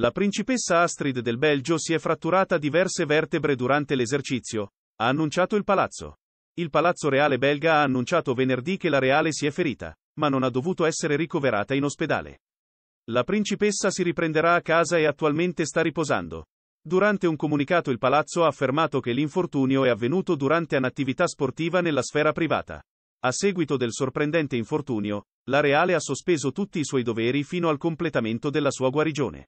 La principessa Astrid del Belgio si è fratturata diverse vertebre durante l'esercizio, ha annunciato il palazzo. Il palazzo reale belga ha annunciato venerdì che la reale si è ferita, ma non ha dovuto essere ricoverata in ospedale. La principessa si riprenderà a casa e attualmente sta riposando. Durante un comunicato il palazzo ha affermato che l'infortunio è avvenuto durante un'attività sportiva nella sfera privata. A seguito del sorprendente infortunio, la Reale ha sospeso tutti i suoi doveri fino al completamento della sua guarigione.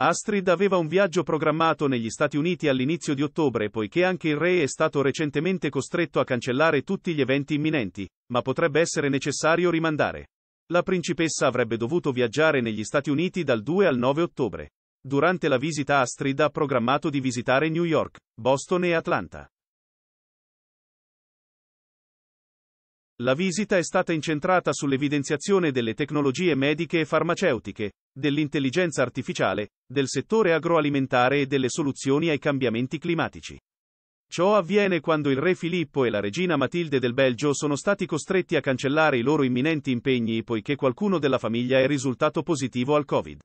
Astrid aveva un viaggio programmato negli Stati Uniti all'inizio di ottobre poiché anche il re è stato recentemente costretto a cancellare tutti gli eventi imminenti, ma potrebbe essere necessario rimandare. La principessa avrebbe dovuto viaggiare negli Stati Uniti dal 2 al 9 ottobre. Durante la visita Astrid ha programmato di visitare New York, Boston e Atlanta. La visita è stata incentrata sull'evidenziazione delle tecnologie mediche e farmaceutiche, dell'intelligenza artificiale, del settore agroalimentare e delle soluzioni ai cambiamenti climatici. Ciò avviene quando il re Filippo e la regina Matilde del Belgio sono stati costretti a cancellare i loro imminenti impegni poiché qualcuno della famiglia è risultato positivo al Covid.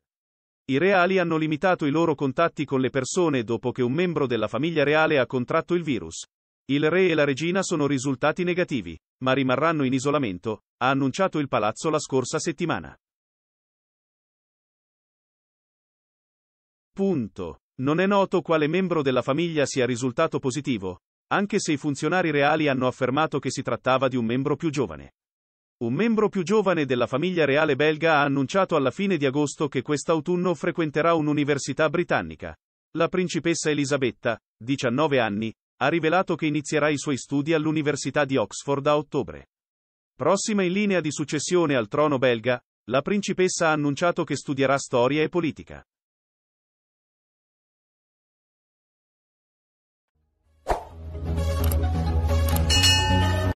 I reali hanno limitato i loro contatti con le persone dopo che un membro della famiglia reale ha contratto il virus. Il re e la regina sono risultati negativi ma rimarranno in isolamento, ha annunciato il palazzo la scorsa settimana. Punto. Non è noto quale membro della famiglia sia risultato positivo, anche se i funzionari reali hanno affermato che si trattava di un membro più giovane. Un membro più giovane della famiglia reale belga ha annunciato alla fine di agosto che quest'autunno frequenterà un'università britannica. La principessa Elisabetta, 19 anni, ha rivelato che inizierà i suoi studi all'Università di Oxford a ottobre. Prossima in linea di successione al trono belga, la principessa ha annunciato che studierà storia e politica.